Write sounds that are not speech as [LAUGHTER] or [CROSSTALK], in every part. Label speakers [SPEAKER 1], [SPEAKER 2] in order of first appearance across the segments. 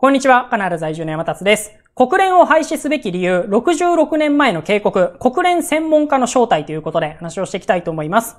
[SPEAKER 1] こんにちは、カナダ在住の山達です。国連を廃止すべき理由、66年前の警告、国連専門家の招待ということで話をしていきたいと思います。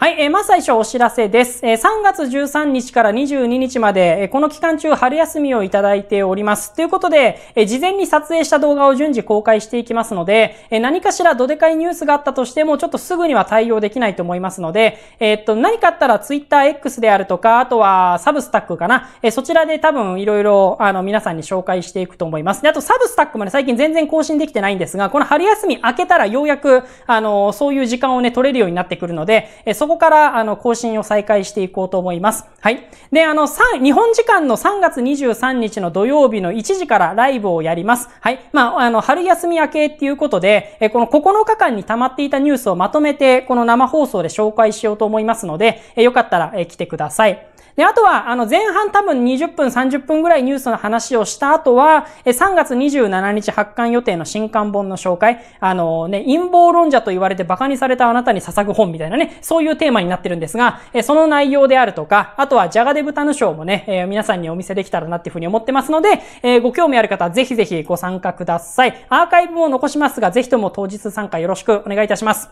[SPEAKER 1] はい、えー、まず最初お知らせです。えー、3月13日から22日まで、えー、この期間中春休みをいただいております。ということで、えー、事前に撮影した動画を順次公開していきますので、えー、何かしらどでかいニュースがあったとしても、ちょっとすぐには対応できないと思いますので、えー、っと、何かあったら TwitterX であるとか、あとはサブスタックかな。えー、そちらで多分いろいろ、あの、皆さんに紹介していくと思います。で、あとサブスタックもね、最近全然更新できてないんですが、この春休み明けたらようやく、あの、そういう時間をね、取れるようになってくるので、えーここから、あの、更新を再開していこうと思います。はい。で、あの、3、日本時間の3月23日の土曜日の1時からライブをやります。はい。まあ、あの、春休み明けっていうことで、えこの9日間に溜まっていたニュースをまとめて、この生放送で紹介しようと思いますので、えよかったら、え来てください。で、あとは、あの、前半多分20分、30分ぐらいニュースの話をした後は、3月27日発刊予定の新刊本の紹介、あのね、陰謀論者と言われて馬鹿にされたあなたに捧ぐ本みたいなね、そういうテーマになってるんですが、その内容であるとか、あとは、ジャガデブタヌ賞もね、皆さんにお見せできたらなっていうふうに思ってますので、ご興味ある方はぜひぜひご参加ください。アーカイブも残しますが、ぜひとも当日参加よろしくお願いいたします。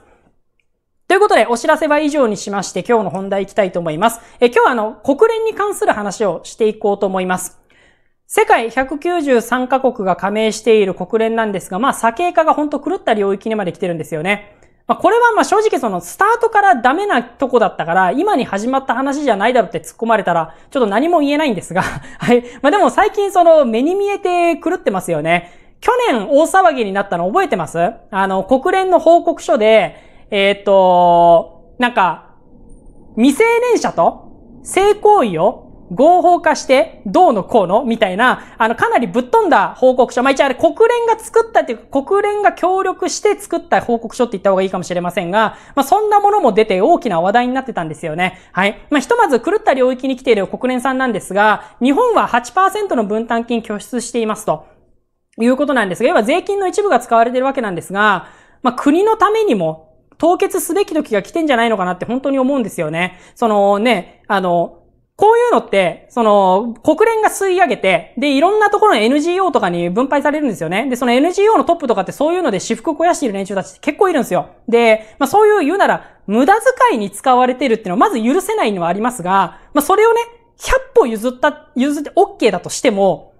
[SPEAKER 1] ということで、お知らせは以上にしまして、今日の本題いきたいと思います。え今日はあの、国連に関する話をしていこうと思います。世界193カ国が加盟している国連なんですが、まあ、左傾化が本当狂った領域にまで来てるんですよね。まあ、これはまあ正直そのスタートからダメなとこだったから、今に始まった話じゃないだろって突っ込まれたら、ちょっと何も言えないんですが [LAUGHS] はい。まあ、でも最近その目に見えて狂ってますよね。去年大騒ぎになったの覚えてますあの、国連の報告書で、えっ、ー、と、なんか、未成年者と性行為を合法化して、どうのこうのみたいな、あの、かなりぶっ飛んだ報告書。まあ、一応あれ国連が作ったっていうか、国連が協力して作った報告書って言った方がいいかもしれませんが、まあ、そんなものも出て大きな話題になってたんですよね。はい。まあ、ひとまず狂った領域に来ている国連さんなんですが、日本は8%の分担金拠出していますと。いうことなんですが、要は税金の一部が使われているわけなんですが、まあ、国のためにも凍結すべき時が来てんじゃないのかなって本当に思うんですよね。そのね、あの、こういうのって、その、国連が吸い上げて、で、いろんなところの NGO とかに分配されるんですよね。で、その NGO のトップとかってそういうので私服を肥やしている連中たちって結構いるんですよ。で、まあそういう言うなら、無駄遣いに使われてるっていうのはまず許せないのはありますが、まあそれをね、100歩譲った、譲って OK だとしても、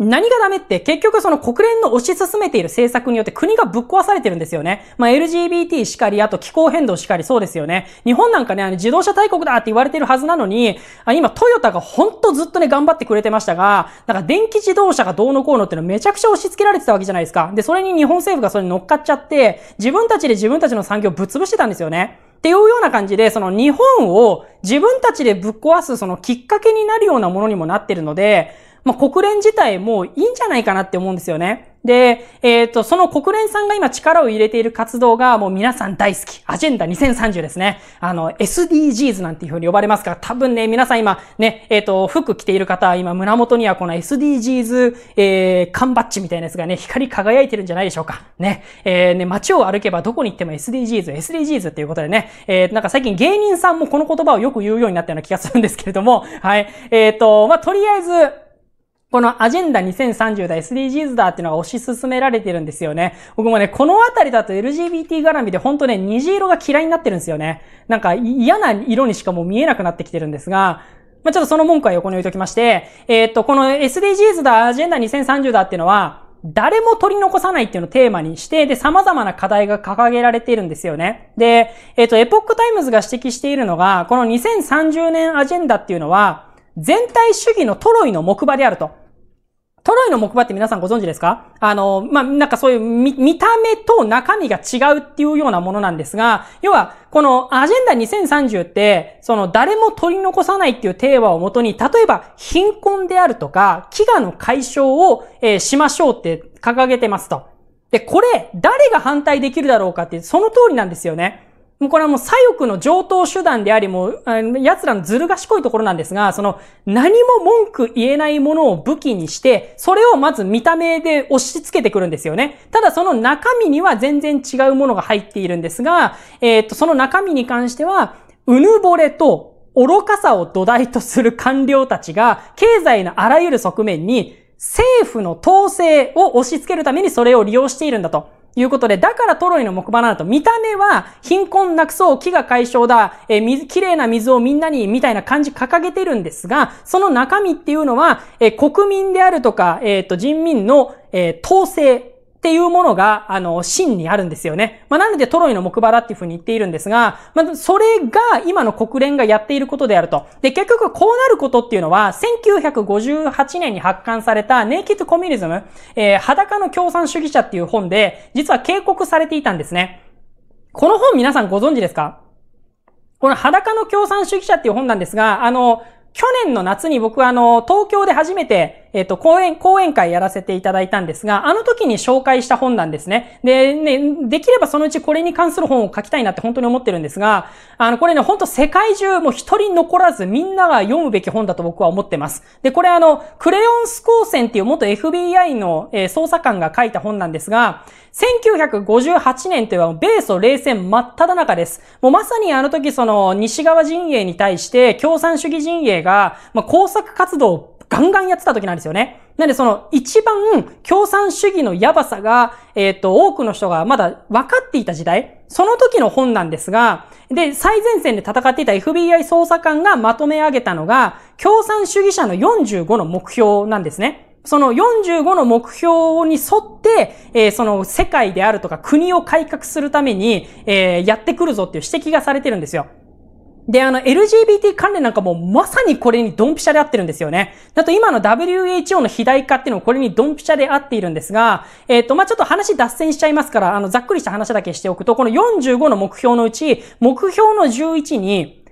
[SPEAKER 1] 何がダメって結局その国連の推し進めている政策によって国がぶっ壊されてるんですよね。まあ、LGBT しかり、あと気候変動しかりそうですよね。日本なんかね、あの自動車大国だって言われてるはずなのに、あ今トヨタがほんとずっとね頑張ってくれてましたが、なんか電気自動車がどうのこうのってのめちゃくちゃ押し付けられてたわけじゃないですか。で、それに日本政府がそれに乗っかっちゃって、自分たちで自分たちの産業をぶっ潰してたんですよね。っていうような感じで、その日本を自分たちでぶっ壊すそのきっかけになるようなものにもなってるので、まあ、国連自体もいいんじゃないかなって思うんですよね。で、えっ、ー、と、その国連さんが今力を入れている活動がもう皆さん大好き。アジェンダ2030ですね。あの、SDGs なんていうふうに呼ばれますから、多分ね、皆さん今ね、えっ、ー、と、服着ている方、は今胸元にはこの SDGs、えー、缶バッジみたいなやつがね、光り輝いてるんじゃないでしょうか。ね。えー、ね、街を歩けばどこに行っても SDGs、SDGs っていうことでね、えー、なんか最近芸人さんもこの言葉をよく言うようになったような気がするんですけれども、はい。えっ、ー、と、まあ、とりあえず、このアジェンダ2030だ SDGs だっていうのが推し進められてるんですよね。僕もね、このあたりだと LGBT 絡みで本当ね、虹色が嫌いになってるんですよね。なんか嫌な色にしかもう見えなくなってきてるんですが、まあ、ちょっとその文句は横に置いときまして、えー、っと、この SDGs だ、アジェンダ2030だっていうのは、誰も取り残さないっていうのをテーマにして、で、様々な課題が掲げられているんですよね。で、えー、っと、エポックタイムズが指摘しているのが、この2030年アジェンダっていうのは、全体主義のトロイの木馬であると。トロイの木馬って皆さんご存知ですかあの、まあ、なんかそういう見、見た目と中身が違うっていうようなものなんですが、要は、このアジェンダ2030って、その誰も取り残さないっていうテーマをもとに、例えば貧困であるとか、飢餓の解消を、えー、しましょうって掲げてますと。で、これ、誰が反対できるだろうかって、その通りなんですよね。もうこれはもう左翼の上等手段であり、もう、奴らのずる賢いところなんですが、その、何も文句言えないものを武器にして、それをまず見た目で押し付けてくるんですよね。ただその中身には全然違うものが入っているんですが、えっと、その中身に関しては、うぬぼれと愚かさを土台とする官僚たちが、経済のあらゆる側面に、政府の統制を押し付けるためにそれを利用しているんだと。いうことで、だからトロイの木馬なんだと、見た目は貧困なくそう、飢餓解消だ、えー、水、綺麗な水をみんなに、みたいな感じ掲げてるんですが、その中身っていうのは、えー、国民であるとか、えっ、ー、と、人民の、えー、統制、っていうものが、あの、真にあるんですよね。まあ、なのでトロイの木馬だっていうふうに言っているんですが、まあ、それが今の国連がやっていることであると。で、結局こうなることっていうのは、1958年に発刊されたネイキッドコミュニズム、えー、裸の共産主義者っていう本で、実は警告されていたんですね。この本皆さんご存知ですかこの裸の共産主義者っていう本なんですが、あの、去年の夏に僕はあの、東京で初めて、えっ、と、講演、講演会やらせていただいたんですが、あの時に紹介した本なんですね。で、ね、できればそのうちこれに関する本を書きたいなって本当に思ってるんですが、あの、これね、本当世界中もう一人残らずみんなが読むべき本だと僕は思ってます。で、これあの、クレヨンスセンっていう元 FBI の、えー、捜査官が書いた本なんですが、1958年というのは米ソ冷戦真っ只中です。もうまさにあの時その西側陣営に対して共産主義陣営が、まあ、工作活動をガンガンやってた時なんですよね。なんでその一番共産主義のやばさが、えっ、ー、と、多くの人がまだ分かっていた時代、その時の本なんですが、で、最前線で戦っていた FBI 捜査官がまとめ上げたのが、共産主義者の45の目標なんですね。その45の目標に沿って、えー、その世界であるとか国を改革するために、えー、やってくるぞっていう指摘がされてるんですよ。で、あの、LGBT 関連なんかもまさにこれにドンピシャで合ってるんですよね。だと今の WHO の肥大化っていうのもこれにドンピシャで合っているんですが、えっ、ー、と、まあ、ちょっと話脱線しちゃいますから、あの、ざっくりした話だけしておくと、この45の目標のうち、目標の11に、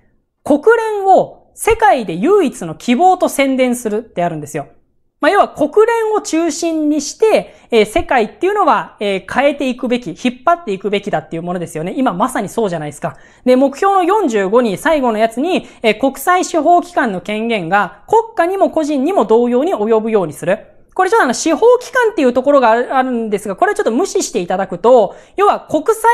[SPEAKER 1] 国連を世界で唯一の希望と宣伝するってあるんですよ。まあ、要は国連を中心にして、えー、世界っていうのは、えー、変えていくべき、引っ張っていくべきだっていうものですよね。今まさにそうじゃないですか。で、目標の45に、最後のやつに、えー、国際司法機関の権限が国家にも個人にも同様に及ぶようにする。これちょっとあの、司法機関っていうところがあるんですが、これちょっと無視していただくと、要は国際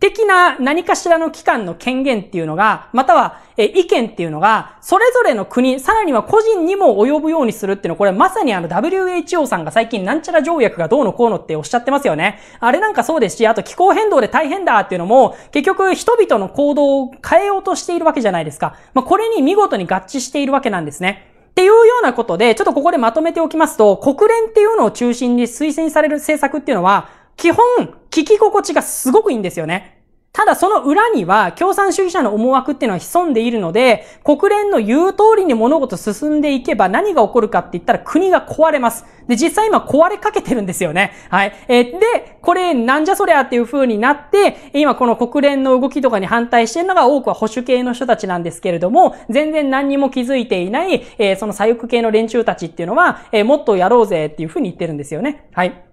[SPEAKER 1] 的な何かしらの機関の権限っていうのが、または、え、意見っていうのが、それぞれの国、さらには個人にも及ぶようにするっていうのは、これまさにあの WHO さんが最近なんちゃら条約がどうのこうのっておっしゃってますよね。あれなんかそうですし、あと気候変動で大変だっていうのも、結局人々の行動を変えようとしているわけじゃないですか。まあ、これに見事に合致しているわけなんですね。っていうようなことで、ちょっとここでまとめておきますと、国連っていうのを中心に推薦される政策っていうのは、基本、聞き心地がすごくいいんですよね。ただその裏には共産主義者の思惑っていうのは潜んでいるので、国連の言う通りに物事進んでいけば何が起こるかって言ったら国が壊れます。で、実際今壊れかけてるんですよね。はい。えで、これなんじゃそりゃっていう風になって、今この国連の動きとかに反対してるのが多くは保守系の人たちなんですけれども、全然何にも気づいていない、えー、その左翼系の連中たちっていうのは、えー、もっとやろうぜっていう風に言ってるんですよね。はい。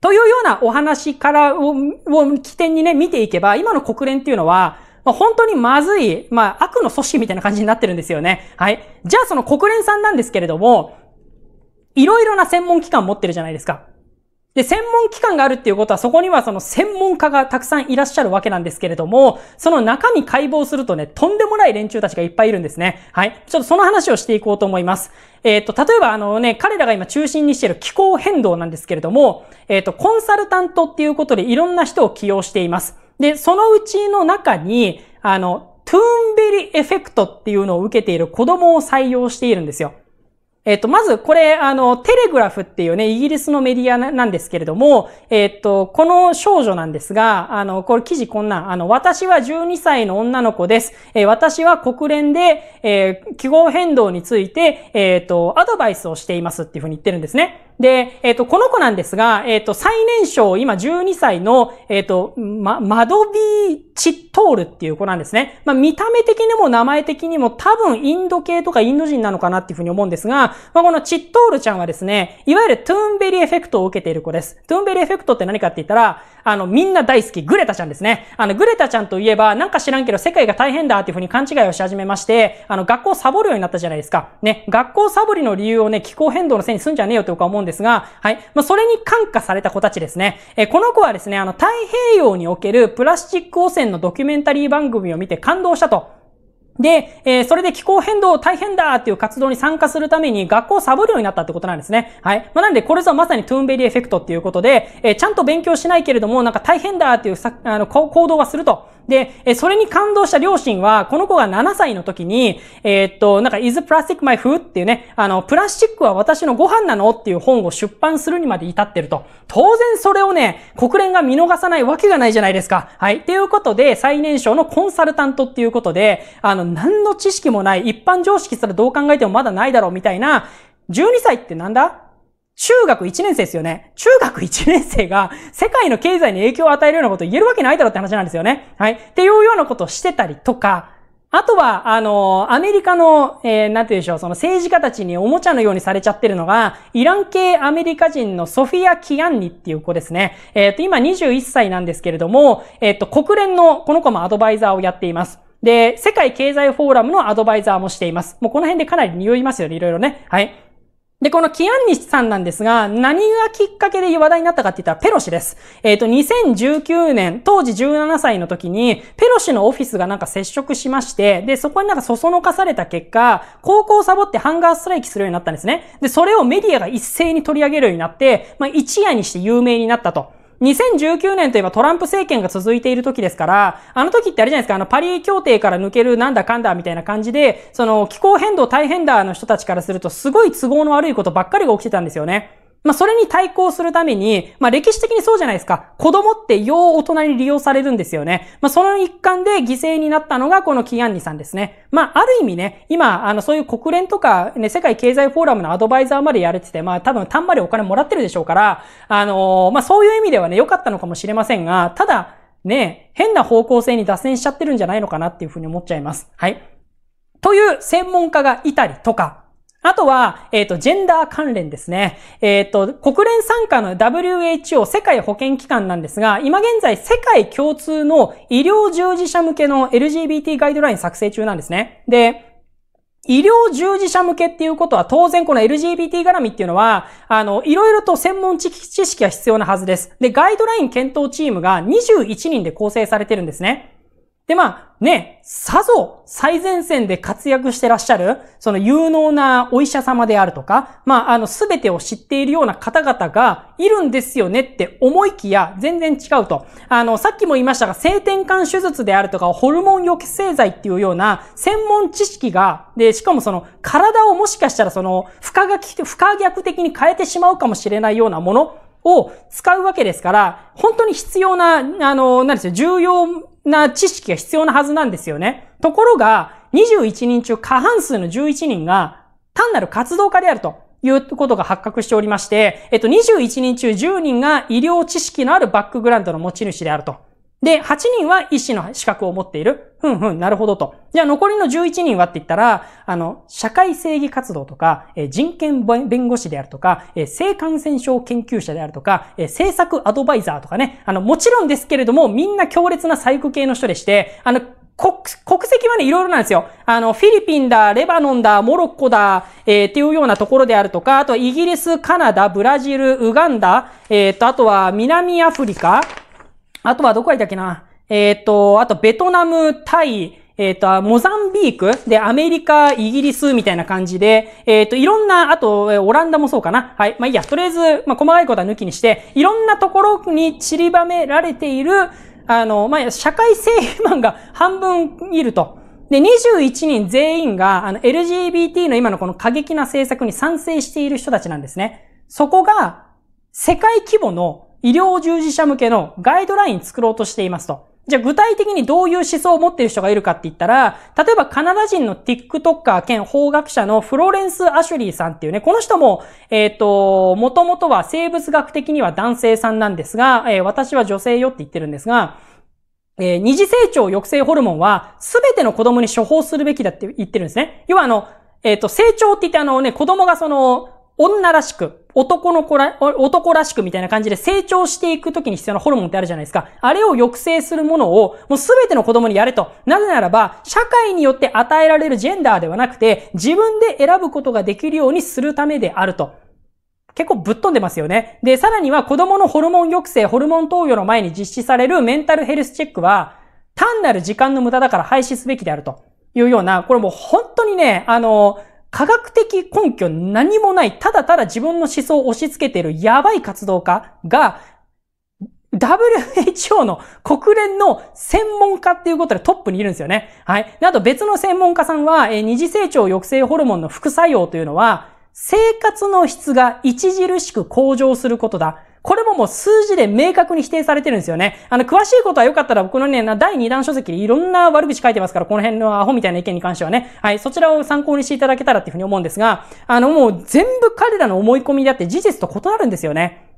[SPEAKER 1] というようなお話からを、を起点にね、見ていけば、今の国連っていうのは、まあ、本当にまずい、まあ、悪の組織みたいな感じになってるんですよね。はい。じゃあその国連さんなんですけれども、いろいろな専門機関持ってるじゃないですか。で、専門機関があるっていうことは、そこにはその専門家がたくさんいらっしゃるわけなんですけれども、その中身解剖するとね、とんでもない連中たちがいっぱいいるんですね。はい。ちょっとその話をしていこうと思います。えっ、ー、と、例えばあのね、彼らが今中心にしている気候変動なんですけれども、えっ、ー、と、コンサルタントっていうことでいろんな人を起用しています。で、そのうちの中に、あの、トゥーンベリエフェクトっていうのを受けている子供を採用しているんですよ。えっ、と、まずこれ、あの、テレグラフっていうね、イギリスのメディアなんですけれども、えっ、と、この少女なんですが、あの、これ記事こんな、あの、私は12歳の女の子です。えー、私は国連で、えー、気候変動について、えっ、と、アドバイスをしていますっていうふうに言ってるんですね。で、えっ、と、この子なんですが、えっ、と、最年少、今12歳の、えっ、と、ま、マドビーチットールっていう子なんですね。まあ、見た目的にも名前的にも多分インド系とかインド人なのかなっていうふうに思うんですが、まあ、このチットールちゃんはですね、いわゆるトゥーンベリーエフェクトを受けている子です。トゥーンベリーエフェクトって何かって言ったら、あの、みんな大好き、グレタちゃんですね。あの、グレタちゃんといえば、なんか知らんけど世界が大変だっていうふうに勘違いをし始めまして、あの、学校サボるようになったじゃないですか。ね、学校サボりの理由をね、気候変動のせいにすんじゃねえよとか思うんですが、はい。まあ、それに感化された子たちですね。えこの子はですね、あの、太平洋におけるプラスチック汚染のドキュメンタリー番組を見て感動したと。で、えー、それで気候変動大変だっていう活動に参加するために学校をサボるようになったってことなんですね。はい。まあ、なんで、これぞまさにトゥーンベリーエフェクトっていうことで、えー、ちゃんと勉強しないけれども、なんか大変だっていうさあの行動はすると。で、それに感動した両親は、この子が7歳の時に、えー、っと、なんか、is plastic my food? っていうね、あの、プラスチックは私のご飯なのっていう本を出版するにまで至ってると。当然それをね、国連が見逃さないわけがないじゃないですか。はい。っていうことで、最年少のコンサルタントっていうことで、あの、何の知識もない、一般常識すらどう考えてもまだないだろうみたいな、12歳ってなんだ中学1年生ですよね。中学1年生が世界の経済に影響を与えるようなことを言えるわけないだろって話なんですよね。はい。っていうようなことをしてたりとか、あとは、あの、アメリカの、えー、なんて言うでしょう、その政治家たちにおもちゃのようにされちゃってるのが、イラン系アメリカ人のソフィア・キアンニっていう子ですね。えっ、ー、と、今21歳なんですけれども、えっ、ー、と、国連のこの子もアドバイザーをやっています。で、世界経済フォーラムのアドバイザーもしています。もうこの辺でかなり匂いますよね、いろいろね。はい。で、このキアンニスさんなんですが、何がきっかけで話題になったかって言ったらペロシです。えっ、ー、と、2019年、当時17歳の時に、ペロシのオフィスがなんか接触しまして、で、そこになんかそそのかされた結果、高校をサボってハンガーストライキするようになったんですね。で、それをメディアが一斉に取り上げるようになって、まあ、一夜にして有名になったと。2019年といえばトランプ政権が続いている時ですから、あの時ってあれじゃないですか、あのパリ協定から抜けるなんだかんだみたいな感じで、その気候変動大変だの人たちからするとすごい都合の悪いことばっかりが起きてたんですよね。まあ、それに対抗するために、まあ、歴史的にそうじゃないですか。子供ってよう大人に利用されるんですよね。まあ、その一環で犠牲になったのがこのキアンニさんですね。まあ、ある意味ね、今、あの、そういう国連とか、ね、世界経済フォーラムのアドバイザーまでやれてて、まあ、多分、たんまりお金もらってるでしょうから、あのー、まあ、そういう意味ではね、良かったのかもしれませんが、ただ、ね、変な方向性に脱線しちゃってるんじゃないのかなっていうふうに思っちゃいます。はい。という専門家がいたりとか、あとは、えっ、ー、と、ジェンダー関連ですね。えっ、ー、と、国連参加の WHO 世界保健機関なんですが、今現在世界共通の医療従事者向けの LGBT ガイドライン作成中なんですね。で、医療従事者向けっていうことは当然この LGBT 絡みっていうのは、あの、いろいろと専門知識が必要なはずです。で、ガイドライン検討チームが21人で構成されてるんですね。で、まあ、ね、さぞ最前線で活躍してらっしゃる、その有能なお医者様であるとか、まあ、あの、すべてを知っているような方々がいるんですよねって思いきや、全然違うと。あの、さっきも言いましたが、性転換手術であるとか、ホルモン抑制剤っていうような専門知識が、で、しかもその、体をもしかしたらその、不可逆、不可逆的に変えてしまうかもしれないようなものを使うわけですから、本当に必要な、あの、何ですよ、重要な知識が必要なはずなんですよね。ところが、21人中過半数の11人が単なる活動家であるということが発覚しておりまして、えっと、21人中10人が医療知識のあるバックグラウンドの持ち主であると。で、8人は医師の資格を持っている。ふんふん、なるほどと。じゃあ残りの11人はって言ったら、あの、社会正義活動とか、え人権弁護士であるとか、え性感染症研究者であるとか、え政策アドバイザーとかね。あの、もちろんですけれども、みんな強烈な細工系の人でして、あの、国、国籍はね、いろいろなんですよ。あの、フィリピンだ、レバノンだ、モロッコだ、えー、っていうようなところであるとか、あとはイギリス、カナダ、ブラジル、ウガンダ、えー、っと、あとは南アフリカ、あとはどこ行ったっけなえっ、ー、と、あとベトナム、タイ、えっ、ー、と、モザンビークで、アメリカ、イギリスみたいな感じで、えっ、ー、と、いろんな、あと、オランダもそうかな。はい。まあ、いいや。とりあえず、まあ、細かいことは抜きにして、いろんなところに散りばめられている、あの、まあ、社会性マンが半分いると。で、21人全員が、あの、LGBT の今のこの過激な政策に賛成している人たちなんですね。そこが、世界規模の医療従事者向けのガイドライン作ろうとしていますと。じゃあ具体的にどういう思想を持っている人がいるかって言ったら、例えばカナダ人の TikToker 兼法学者のフローレンス・アシュリーさんっていうね、この人も、えっ、ー、と、もともとは生物学的には男性さんなんですが、えー、私は女性よって言ってるんですが、えー、二次成長抑制ホルモンはすべての子供に処方するべきだって言ってるんですね。要はあの、えっ、ー、と、成長って言ってあのね、子供がその、女らしく、男の子ら、男らしくみたいな感じで成長していくときに必要なホルモンってあるじゃないですか。あれを抑制するものを、もうすべての子供にやれと。なぜならば、社会によって与えられるジェンダーではなくて、自分で選ぶことができるようにするためであると。結構ぶっ飛んでますよね。で、さらには子供のホルモン抑制、ホルモン投与の前に実施されるメンタルヘルスチェックは、単なる時間の無駄だから廃止すべきであるというような、これもう本当にね、あの、科学的根拠何もない、ただただ自分の思想を押し付けているやばい活動家が、WHO の国連の専門家っていうことでトップにいるんですよね。はい。あと別の専門家さんは、えー、二次成長抑制ホルモンの副作用というのは、生活の質が著しく向上することだ。これももう数字で明確に否定されてるんですよね。あの、詳しいことはよかったら僕のね、第2弾書籍でいろんな悪口書いてますから、この辺のアホみたいな意見に関してはね、はい、そちらを参考にしていただけたらっていうふうに思うんですが、あの、もう全部彼らの思い込みだって事実と異なるんですよね。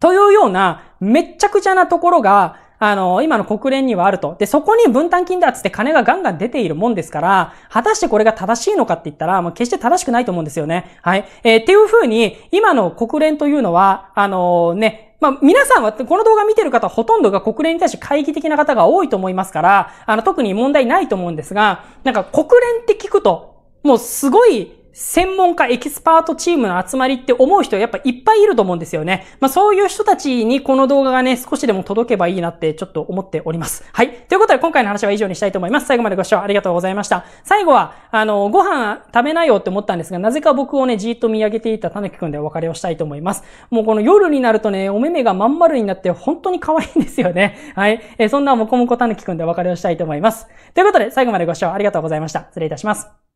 [SPEAKER 1] というような、めっちゃくちゃなところが、あの、今の国連にはあると。で、そこに分担金だっつって金がガンガン出ているもんですから、果たしてこれが正しいのかって言ったら、もう決して正しくないと思うんですよね。はい。えー、っていうふうに、今の国連というのは、あのー、ね、まあ、皆さんは、この動画見てる方ほとんどが国連に対して懐疑的な方が多いと思いますから、あの、特に問題ないと思うんですが、なんか国連って聞くと、もうすごい専門家、エキスパートチームの集まりって思う人やっぱいっぱいいると思うんですよね。まあそういう人たちにこの動画がね、少しでも届けばいいなってちょっと思っております。はい。ということで今回の話は以上にしたいと思います。最後までご視聴ありがとうございました。最後は、あの、ご飯食べなよって思ったんですが、なぜか僕をね、じーっと見上げていたたぬきくんでお別れをしたいと思います。もうこの夜になるとね、お目目がまん丸になって本当に可愛いんですよね。はい。えそんなもこもこたぬきくんでお別れをしたいと思います。ということで最後までご視聴ありがとうございました。失礼いたします。